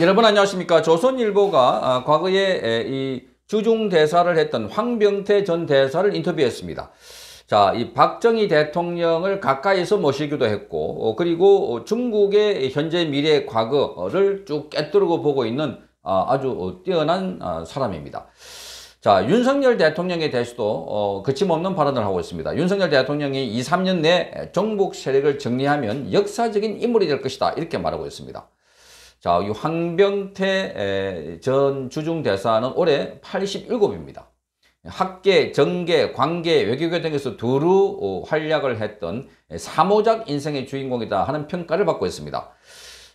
여러분 안녕하십니까 조선일보가 아, 과거에 이 주중 대사를 했던 황병태 전 대사를 인터뷰했습니다 자, 이 박정희 대통령을 가까이서 모시기도 했고 어, 그리고 중국의 현재 미래 과거를 쭉 깨뜨리고 보고 있는 아, 아주 뛰어난 아, 사람입니다 자 윤석열 대통령에 대해서도 어, 그침없는 발언을 하고 있습니다. 윤석열 대통령이 2, 3년 내 정북 세력을 정리하면 역사적인 인물이 될 것이다 이렇게 말하고 있습니다. 자, 이 황병태 전 주중대사는 올해 87입니다. 학계, 정계, 관계, 외교계 등에서 두루 어, 활약을 했던 사모작 인생의 주인공이다 하는 평가를 받고 있습니다.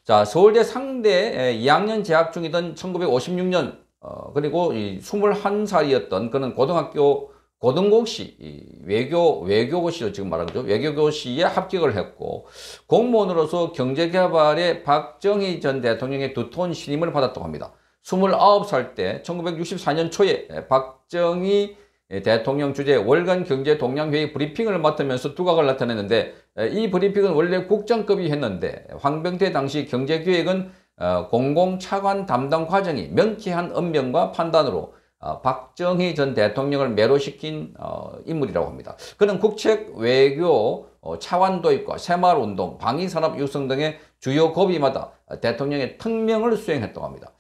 자, 서울대 상대 2학년 재학 중이던 1956년, 어, 그리고 이 21살이었던 그는 고등학교 고등고시 외교 외교고시로 지금 말하는 거죠. 외교고시에 합격을 했고 공무원으로서 경제개발에 박정희 전 대통령의 두터 신임을 받았다고 합니다. 29살 때 1964년 초에 박정희 대통령 주재 월간 경제 동향회의 브리핑을 맡으면서 두각을 나타냈는데 이 브리핑은 원래 국장급이 했는데 황병태 당시 경제기획은 어, 공공차관 담당 과정이 명쾌한 언명과 판단으로 어, 박정희 전 대통령을 매료시킨 어, 인물이라고 합니다. 그는 국책, 외교, 어, 차원 도입과 새마을운동, 방위산업 육성 등의 주요 고비마다 대통령의 특명을 수행했다고 합니다.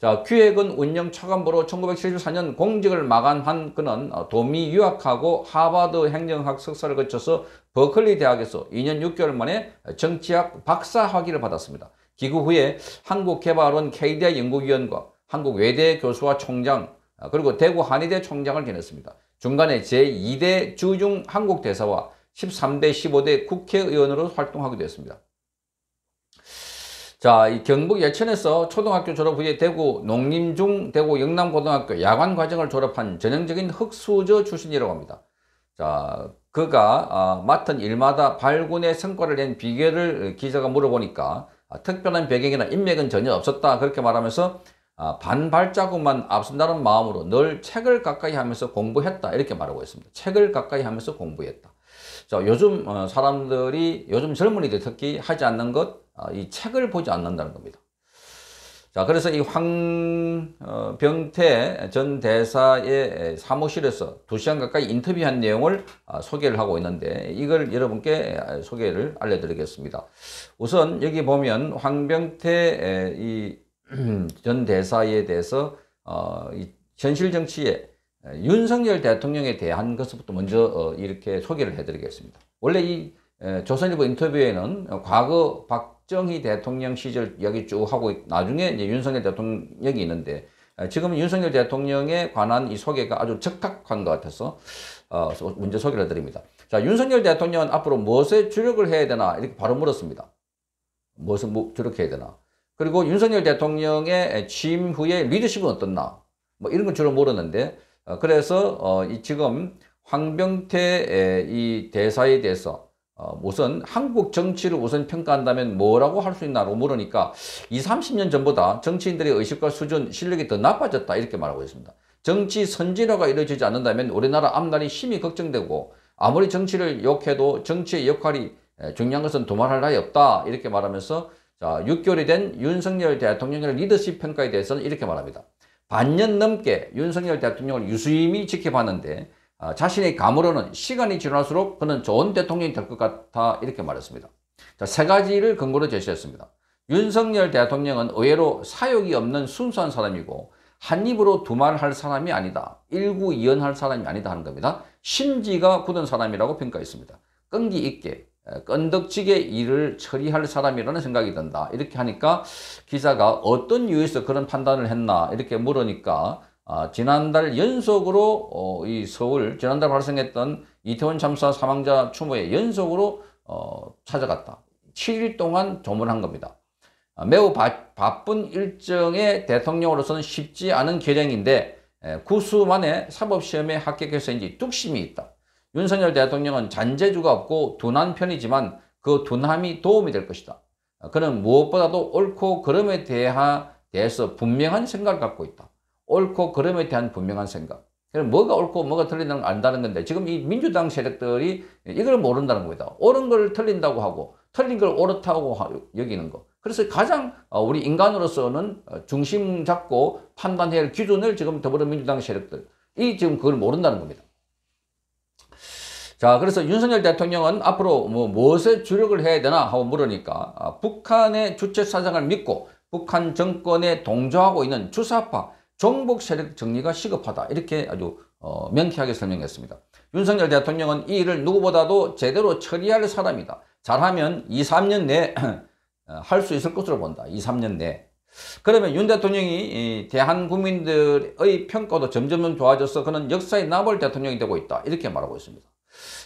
자, 큐핵은 운영 차관부로 1974년 공직을 마감한 그는 도미 유학하고 하버드 행정학 석사를 거쳐서 버클리 대학에서 2년 6개월 만에 정치학 박사 학위를 받았습니다. 기구 후에 한국개발원 KDI 연구위원과 한국외대 교수와 총장, 아, 그리고 대구 한의대 총장을 지냈습니다. 중간에 제2대 주중 한국대사와 13대 15대 국회의원으로 활동하기도 했습니다. 자, 이 경북 예천에서 초등학교 졸업 후에 대구 농림중 대구 영남고등학교 야간 과정을 졸업한 전형적인 흑수저 출신이라고 합니다. 자, 그가 아, 맡은 일마다 발군의 성과를 낸 비결을 기자가 물어보니까 아, 특별한 배경이나 인맥은 전혀 없었다 그렇게 말하면서 아, 반발자국만 앞선다는 마음으로 늘 책을 가까이 하면서 공부했다 이렇게 말하고 있습니다. 책을 가까이 하면서 공부했다. 자, 요즘 어, 사람들이 요즘 젊은이들 특히 하지 않는 것이 아, 책을 보지 않는다는 겁니다. 자, 그래서 이 황병태 어, 전 대사의 사무실에서 두시간 가까이 인터뷰한 내용을 아, 소개를 하고 있는데 이걸 여러분께 소개를 알려드리겠습니다. 우선 여기 보면 황병태 이 음, 전 대사에 대해서 어, 현실 정치에 어, 윤석열 대통령에 대한 것부터 먼저 어, 이렇게 소개를 해드리겠습니다. 원래 이 에, 조선일보 인터뷰에는 어, 과거 박정희 대통령 시절 이야기 쭉 하고 나중에 이제 윤석열 대통령이 있는데 지금 윤석열 대통령에 관한 이 소개가 아주 적합한것 같아서 어, 먼저 소개를 드립니다. 자, 윤석열 대통령은 앞으로 무엇에 주력을 해야 되나 이렇게 바로 물었습니다. 무엇을 뭐 주력해야 되나? 그리고 윤석열 대통령의 취임 후의 리더십은 어떻나 뭐 이런 건 주로 모르는데 어, 그래서 어, 이 지금 황병태 이 대사에 대해서 어, 우선 한국 정치를 우선 평가한다면 뭐라고 할 수 있나로 물으니까 20, 30년 전보다 정치인들의 의식과 수준, 실력이 더 나빠졌다 이렇게 말하고 있습니다. 정치 선진화가 이루어지지 않는다면 우리나라 앞날이 심히 걱정되고 아무리 정치를 욕해도 정치의 역할이 중요한 것은 도말할 나위 없다 이렇게 말하면서 자, 6개월이 된 윤석열 대통령의 리더십 평가에 대해서는 이렇게 말합니다. 반년 넘게 윤석열 대통령을 유수임이 지켜봤는데 아, 자신의 감으로는 시간이 지날수록 그는 좋은 대통령이 될 것 같아 이렇게 말했습니다. 자, 세 가지를 근거로 제시했습니다. 윤석열 대통령은 의외로 사욕이 없는 순수한 사람이고 한 입으로 두 말 할 사람이 아니다. 일구이연할 사람이 아니다 하는 겁니다. 심지가 굳은 사람이라고 평가했습니다. 끈기 있게 건덕지게 일을 처리할 사람이라는 생각이 든다. 이렇게 하니까 기자가 어떤 이유에서 그런 판단을 했나 이렇게 물으니까 아, 지난달 연속으로 어, 이 서울 지난달 발생했던 이태원 참사 사망자 추모에 연속으로 어, 찾아갔다. 7일 동안 조문한 겁니다. 아, 매우 바, 바쁜 일정의 대통령으로서는 쉽지 않은 계량인데 구수 만에 그 사법시험에 합격해서 이제 뚝심이 있다. 윤석열 대통령은 잔재주가 없고 둔한 편이지만 그 둔함이 도움이 될 것이다. 그는 무엇보다도 옳고 그름에 대해서 분명한 생각을 갖고 있다. 옳고 그름에 대한 분명한 생각. 그럼 뭐가 옳고 뭐가 틀린다는 걸 안다는 건데 지금 이 민주당 세력들이 이걸 모른다는 겁니다. 옳은 걸 틀린다고 하고 틀린 걸 옳다고 여기는 거. 그래서 가장 어, 우리 인간으로서는 어, 중심 잡고 판단해야 할 기준을 지금 더불어민주당 세력들 이 지금 그걸 모른다는 겁니다. 자, 그래서 윤석열 대통령은 앞으로 뭐 무엇에 주력을 해야 되나 하고 물으니까 아, 북한의 주체 사상을 믿고 북한 정권에 동조하고 있는 주사파 종북 세력 정리가 시급하다 이렇게 아주 어, 명쾌하게 설명했습니다. 윤석열 대통령은 이 일을 누구보다도 제대로 처리할 사람이다. 잘하면 2, 3년 내에 할 수 있을 것으로 본다. 2, 3년 내에. 그러면 윤 대통령이 대한 국민들의 평가도 점점 좋아져서 그는 역사의 나벌 대통령이 되고 있다. 이렇게 말하고 있습니다.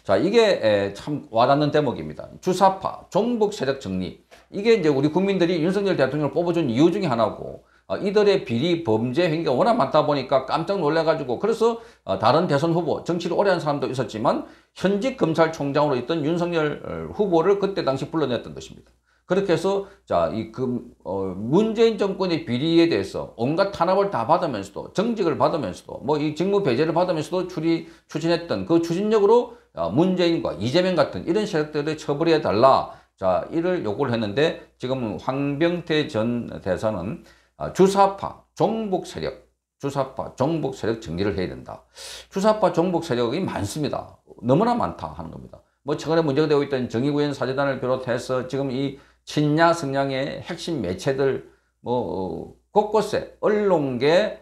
자, 이게 참 와닿는 대목입니다. 주사파, 종북 세력 정리. 이게 이제 우리 국민들이 윤석열 대통령을 뽑아준 이유 중에 하나고, 어, 이들의 비리 범죄 행위가 워낙 많다 보니까 깜짝 놀래가지고 그래서 어, 다른 대선 후보 정치를 오래 한 사람도 있었지만 현직 검찰총장으로 있던 윤석열 어, 후보를 그때 당시 불러냈던 것입니다. 그렇게 해서 자 이 그 어, 문재인 정권의 비리에 대해서 온갖 탄압을 다 받으면서도 정직을 받으면서도 뭐 이 직무 배제를 받으면서도 추리 추진했던 그 추진력으로 어, 문재인과 이재명 같은 이런 세력들을 처벌해 달라 자 이를 요구를 했는데 지금 황병태 전 대사는 어, 주사파 종북 세력 주사파 종북 세력 정리를 해야 된다. 주사파 종북 세력이 많습니다. 너무나 많다 하는 겁니다. 뭐 최근에 문제가 되고 있던 정의구현 사재단을 비롯해서 지금 이 신야 성량의 핵심 매체들 뭐 어, 곳곳에 언론계,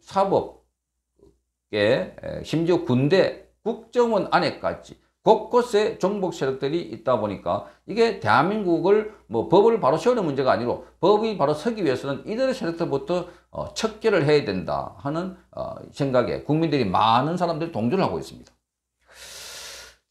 사법계, 심지어 군대, 국정원 안에까지 곳곳에 종북 세력들이 있다 보니까 이게 대한민국을 뭐 법을 바로 세우는 문제가 아니고 법이 바로 서기 위해서는 이들의 세력들부터 어, 척결을 해야 된다 하는 어, 생각에 국민들이 많은 사람들이 동조를 하고 있습니다.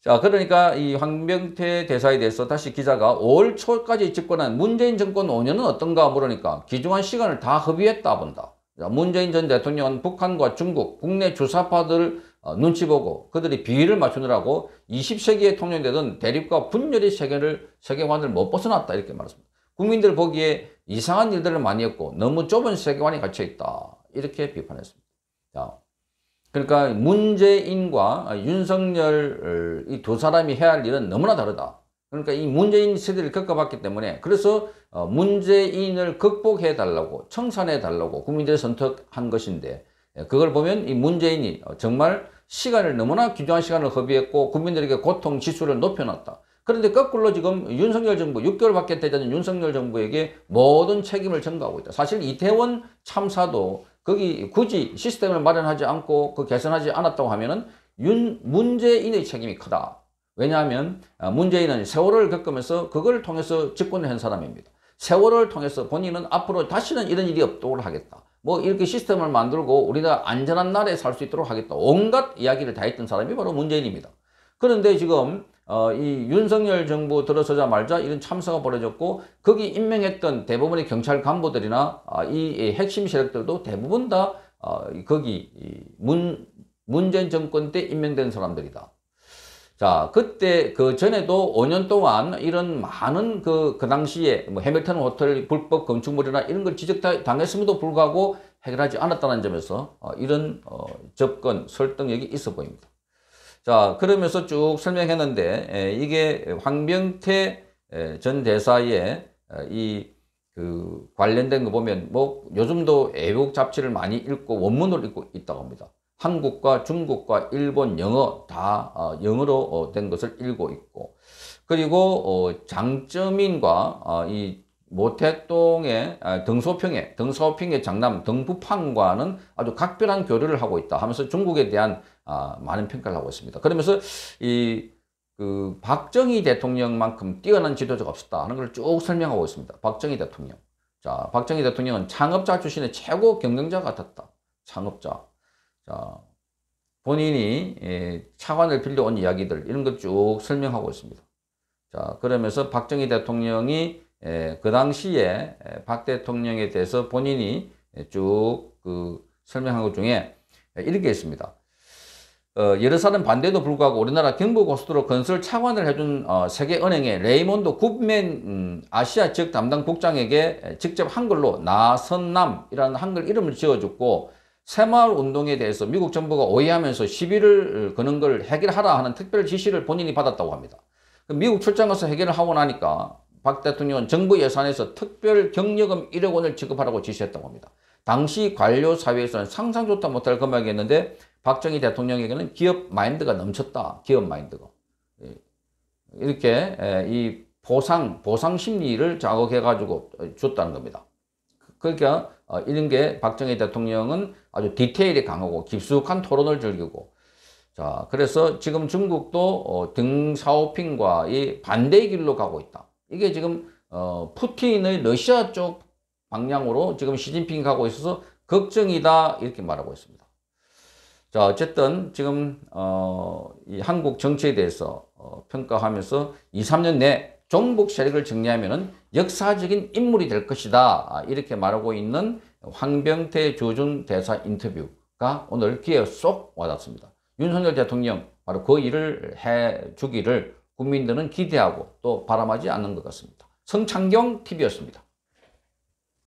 자, 그러니까 이 황병태 대사에 대해서 다시 기자가 5월 초까지 집권한 문재인 정권 5년은 어떤가 물으니까 기중한 시간을 다 허비했다 본다. 자, 문재인 전 대통령은 북한과 중국, 국내 주사파들 어, 눈치 보고 그들이 비위를 맞추느라고 20세기에 통용되던 대립과 분열의 세계를, 세계관을 못 벗어났다. 이렇게 말했습니다. 국민들 보기에 이상한 일들을 많이 했고 너무 좁은 세계관에 갇혀있다. 이렇게 비판했습니다. 자, 그러니까 문재인과 윤석열 이 두 사람이 해야 할 일은 너무나 다르다. 그러니까 이 문재인 세대를 겪어봤기 때문에 그래서 어, 문재인을 극복해 달라고 청산해 달라고 국민들이 선택한 것인데 예, 그걸 보면 이 문재인이 어, 정말 시간을 너무나 귀중한 시간을 허비했고 국민들에게 고통 지수를 높여놨다. 그런데 거꾸로 지금 윤석열 정부 6개월밖에 되지 않은 윤석열 정부에게 모든 책임을 전가하고 있다. 사실 이태원 참사도 거기 굳이 시스템을 마련하지 않고 그 개선하지 않았다고 하면은 윤, 문재인의 책임이 크다. 왜냐하면 어, 문재인은 세월을 겪으면서 그걸 통해서 집권을 한 사람입니다. 세월을 통해서 본인은 앞으로 다시는 이런 일이 없도록 하겠다. 뭐 이렇게 시스템을 만들고 우리가 안전한 나라에 살 수 있도록 하겠다. 온갖 이야기를 다 했던 사람이 바로 문재인입니다. 그런데 지금 어, 이 윤석열 정부 들어서자 말자 이런 참사가 벌어졌고 거기 임명했던 대부분의 경찰 간부들이나 어, 이 핵심 세력들도 대부분 다 어, 거기 이 문, 문재인 정권 때 임명된 사람들이다. 자, 그때 그 전에도 5년 동안 이런 많은 그, 그 당시에 뭐 해밀턴 호텔 불법 건축물이나 이런 걸 지적당했음에도 불구하고 해결하지 않았다는 점에서 어, 이런 어, 접근 설득력이 있어 보입니다. 자 그러면서 쭉 설명했는데 에, 예, 이게 황병태 예, 전 대사의 어, 이그 관련된 거 보면 뭐 요즘도 애국 잡지를 많이 읽고 원문을 읽고 있다고 합니다. 한국과 중국과 일본 영어 다 어, 영어로 어, 된 것을 읽고 있고 그리고 어, 장점인과 어, 이모태동의 아, 등소평의 등소평의 장남 등부판과는 아주 각별한 교류를 하고 있다 하면서 중국에 대한 아, 많은 평가를 하고 있습니다. 그러면서 이 그 박정희 대통령만큼 뛰어난 지도자가 없었다 하는 걸 쭉 설명하고 있습니다. 박정희 대통령. 자, 박정희 대통령은 창업자 출신의 최고 경영자 같았다. 창업자. 자, 본인이 예, 차관을 빌려온 이야기들 이런 걸 쭉 설명하고 있습니다. 자, 그러면서 박정희 대통령이 예, 그 당시에 예, 박 대통령에 대해서 본인이 쭉 그 설명한 것 중에 이렇게 있습니다. 어, 여러 사람 반대도 불구하고 우리나라 경부고속도로 건설 차관을 해준 어, 세계은행의 레이몬드 굽맨 음, 아시아 지역 담당 국장에게 직접 한글로 나선남이라는 한글 이름을 지어줬고 새마을 운동에 대해서 미국 정부가 오해하면서 시비를 거는 걸 해결하라 하는 특별 지시를 본인이 받았다고 합니다. 그 미국 출장 에서 해결을 하고 나니까 박 대통령은 정부 예산에서 특별 경력금 1억 원을 지급하라고 지시했다고 합니다. 당시 관료 사회에서는 상상조차 못할 금액이었는데 박정희 대통령에게는 기업 마인드가 넘쳤다. 기업 마인드가. 예. 이렇게 예, 이 보상, 보상 심리를 자극해가지고 줬다는 겁니다. 그러니까 어, 이런 게 박정희 대통령은 아주 디테일이 강하고 깊숙한 토론을 즐기고 자 그래서 지금 중국도 어, 등사오핑과의 반대의 길로 가고 있다. 이게 지금 어, 푸틴의 러시아 쪽 방향으로 지금 시진핑이 가고 있어서 걱정이다 이렇게 말하고 있습니다. 자, 어쨌든 지금 어, 이 한국 정치에 대해서 어, 평가하면서 2, 3년 내 종북 세력을 정리하면 역사적인 인물이 될 것이다. 아, 이렇게 말하고 있는 황병태 조준 대사 인터뷰가 오늘 귀에 쏙 와닿습니다. 윤석열 대통령 바로 그 일을 해주기를 국민들은 기대하고 또 바람하지 않는 것 같습니다. 성창경 TV였습니다.